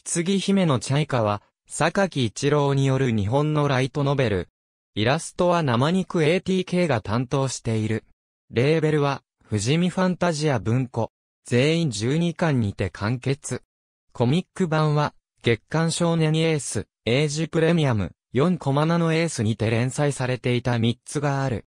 棺姫のチャイカは、榊一郎による日本のライトノベル。イラストは生肉 ATK が担当している。レーベルは、富士見ファンタジア文庫。全員12巻にて完結。コミック版は、月刊少年エース、エイジプレミアム、4コマナのエースにて連載されていた3つがある。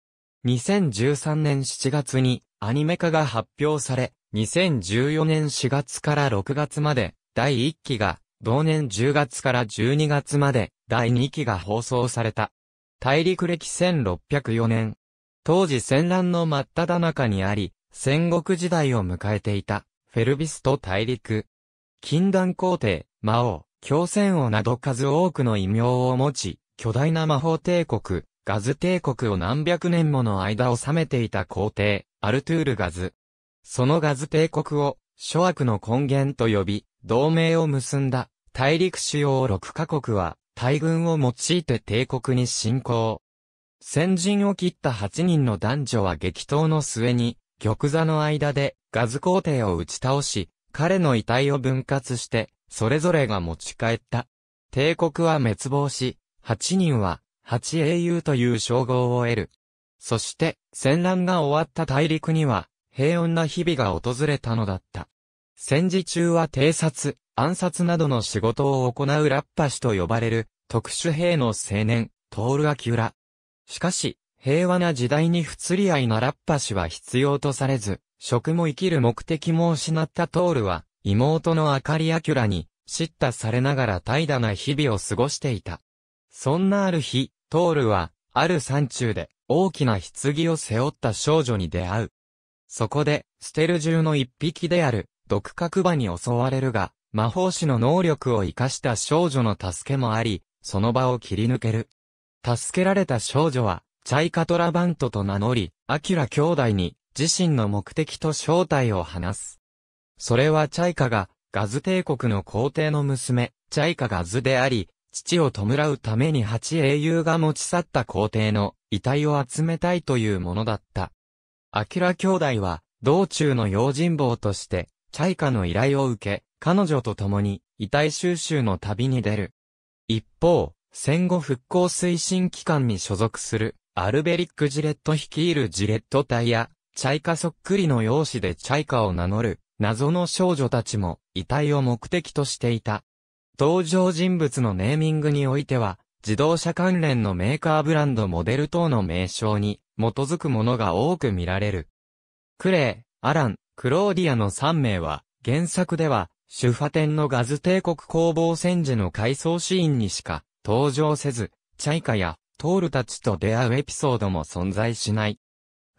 2013年7月にアニメ化が発表され、2014年4月から6月まで第1期が、同年10月から12月まで、第2期が放送された。大陸歴1604年。当時戦乱の真っ只中にあり、戦国時代を迎えていた、フェルビスと大陸。禁断皇帝、魔王、狂戦王など数多くの異名を持ち、巨大な魔法帝国、ガズ帝国を何百年もの間治めていた皇帝、アルトゥールガズ。そのガズ帝国を、諸悪の根源と呼び、同盟を結んだ大陸主要6カ国は大軍を用いて帝国に侵攻。先陣を切った8人の男女は激闘の末に玉座の間でガズ皇帝を打ち倒し、彼の遺体を分割して、それぞれが持ち帰った。帝国は滅亡し、8人は、8英雄という称号を得る。そして、戦乱が終わった大陸には、平穏な日々が訪れたのだった。戦時中は偵察、暗殺などの仕事を行うラッパ氏と呼ばれる特殊兵の青年、トール・アキュラ。しかし、平和な時代に不釣り合いなラッパ氏は必要とされず、職も生きる目的も失ったトールは、妹のアカリ・アキュラに、叱咤されながら怠惰な日々を過ごしていた。そんなある日、トールは、ある山中で、大きな棺を背負った少女に出会う。そこで、ステル中の一匹である、毒角馬に襲われるが、魔法師の能力を活かした少女の助けもあり、その場を切り抜ける。助けられた少女は、チャイカトラバントと名乗り、アキュラ兄弟に、自身の目的と正体を話す。それはチャイカが、ガズ帝国の皇帝の娘、チャイカガズであり、父を弔うために八英雄が持ち去った皇帝の遺体を集めたいというものだった。アキュラ兄弟は、道中の用心棒として、チャイカの依頼を受け、彼女と共に遺体収集の旅に出る。一方、戦後復興推進機関に所属するアルベリック・ジレット率いるジレット隊や、チャイカそっくりの容姿でチャイカを名乗る謎の少女たちも遺体を目的としていた。登場人物のネーミングにおいては、自動車関連のメーカーブランドモデル等の名称に基づくものが多く見られる。クレイ、アラン、クローディアの3名は、原作では、主派天のガズ帝国攻防戦時の回想シーンにしか登場せず、チャイカやトールたちと出会うエピソードも存在しない。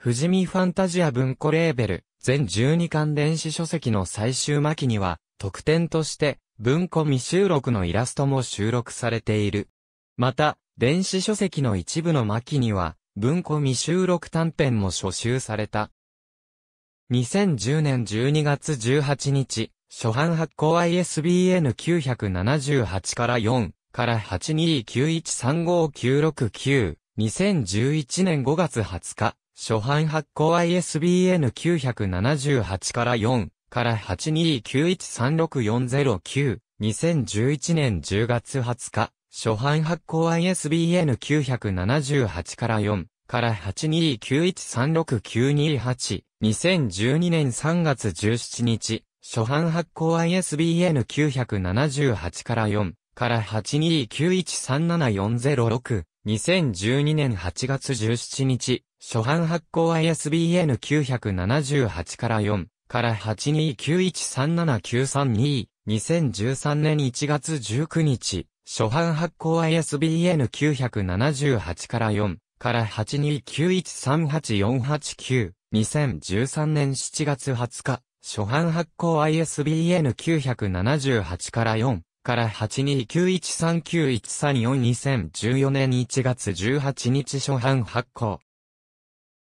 富士見ファンタジア文庫レーベル、全12巻電子書籍の最終巻には、特典として、文庫未収録のイラストも収録されている。また、電子書籍の一部の巻には、文庫未収録短編も初集された。2010年12月18日、初版発行 ISBN 978から4から829135969、2011年5月20日、初版発行 ISBN 978から4から829136409、2011年10月20日、初版発行 ISBN 978から4から829136928、2012年3月17日、初版発行 ISBN 978から4、から829137406、2012年8月17日、初版発行 ISBN 978から4、から829137932、2013年1月19日、初版発行 ISBN 978から4、から829138489、2013年7月20日、初版発行 ISBN 978から4、から8291391342014年1月18日初版発行。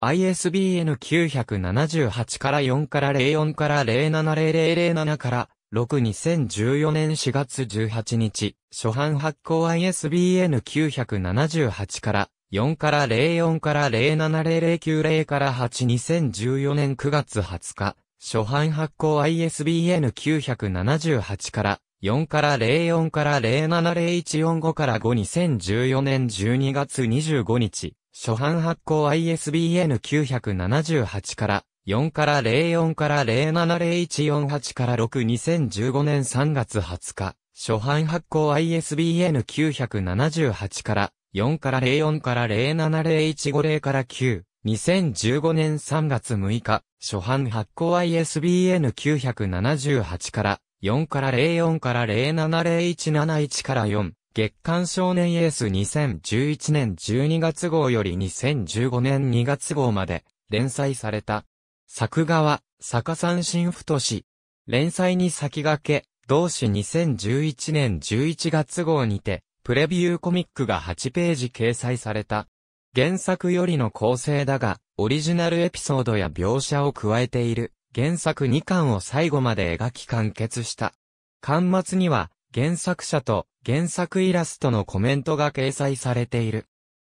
ISBN 978から4から04から070007から62014年4月18日、初版発行 ISBN 978から4から04から070090から8 2014年9月20日、初版発行 ISBN 978から、4から04から070145から5 2014年12月25日、初版発行 ISBN 978から、4から04から070148から6 2015年3月20日、初版発行 ISBN 978から、4から04から07015から9。2015年3月6日、初版発行 ISBN 978から、4から04から07017から4、月刊少年エース2011年12月号より2015年2月号まで、連載された。作画は、坂三新太。連載に先駆け、同志2011年11月号にて、プレビューコミックが8ページ掲載された。原作よりの構成だが、オリジナルエピソードや描写を加えている。原作2巻を最後まで描き完結した。巻末には、原作者と原作イラストのコメントが掲載されている。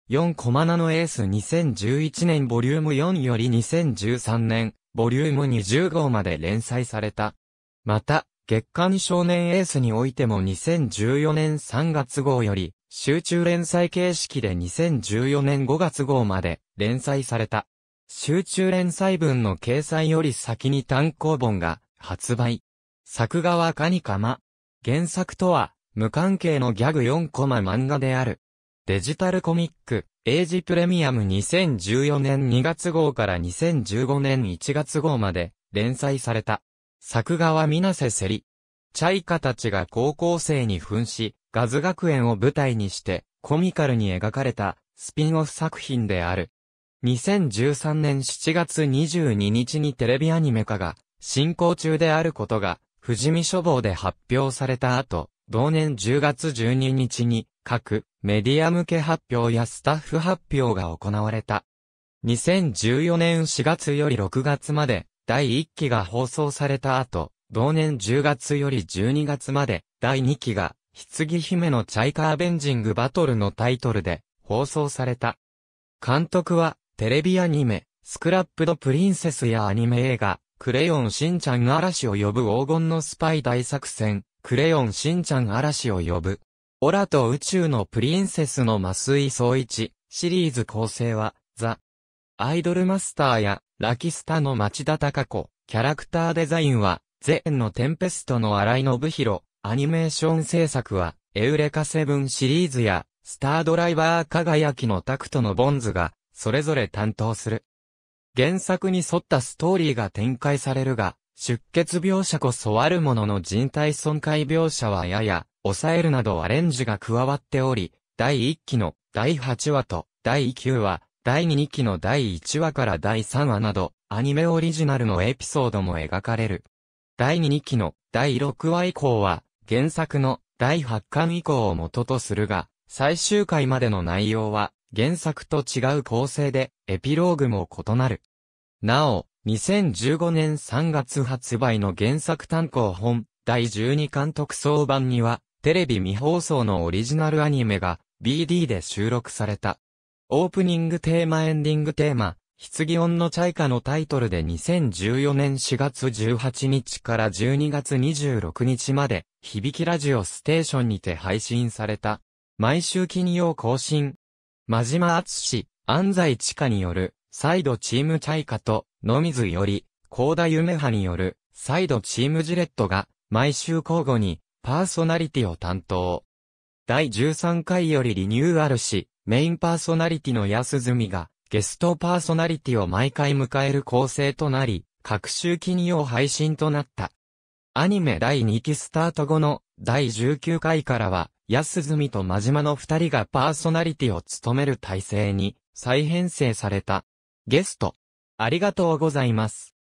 4コマナのエース2011年ボリューム4より2013年、ボリューム20号まで連載された。また、月刊少年エースにおいても2014年3月号より、集中連載形式で2014年5月号まで連載された。集中連載文の掲載より先に単行本が発売。作画はカニカマ。原作とは、無関係のギャグ4コマ漫画である。デジタルコミック、エイジプレミアム2014年2月号から2015年1月号まで連載された。作画は水瀬セリ。チャイカたちが高校生に扮し、ガズ学園を舞台にして、コミカルに描かれた、スピンオフ作品である。2013年7月22日にテレビアニメ化が、進行中であることが、富士見書房で発表された後、同年10月12日に、各メディア向け発表やスタッフ発表が行われた。2014年4月より6月まで、第1期が放送された後、同年10月より12月まで、第2期が、棺姫のチャイカーベンジングバトルのタイトルで、放送された。監督は、テレビアニメ、スクラップドプリンセスやアニメ映画、クレヨンしんちゃん嵐を呼ぶ黄金のスパイ大作戦、クレヨンしんちゃん嵐を呼ぶ。オラと宇宙のプリンセスの麻酔総一シリーズ構成は、ザ・アイドルマスターやラキスタの町田隆子、キャラクターデザインは、ゼンのテンペストの荒井信弘、アニメーション制作は、エウレカセブンシリーズや、スタードライバー輝きのタクトのボンズが、それぞれ担当する。原作に沿ったストーリーが展開されるが、出血描写こそあるものの人体損壊描写はやや、抑えるなどアレンジが加わっており、第1期の第8話と第9話、第2期の第1話から第3話など、アニメオリジナルのエピソードも描かれる。第2期の第6話以降は、原作の第8巻以降を元とするが、最終回までの内容は、原作と違う構成で、エピローグも異なる。なお、2015年3月発売の原作単行本、第12巻特装版には、テレビ未放送のオリジナルアニメが、BD で収録された。オープニングテーマエンディングテーマ、棺音のチャイカのタイトルで2014年4月18日から12月26日まで、響きラジオステーションにて配信された。毎週金曜更新。真島厚志、安西地下による、再度チームチャイカと、野水より、高田夢派による、再度チームジレットが、毎週交互に、パーソナリティを担当。第13回よりリニューアルし、メインパーソナリティの安住が、ゲストパーソナリティを毎回迎える構成となり、各週金曜配信となった。アニメ第2期スタート後の第19回からは、安住と真島の二人がパーソナリティを務める体制に再編成された。ゲスト、ありがとうございます。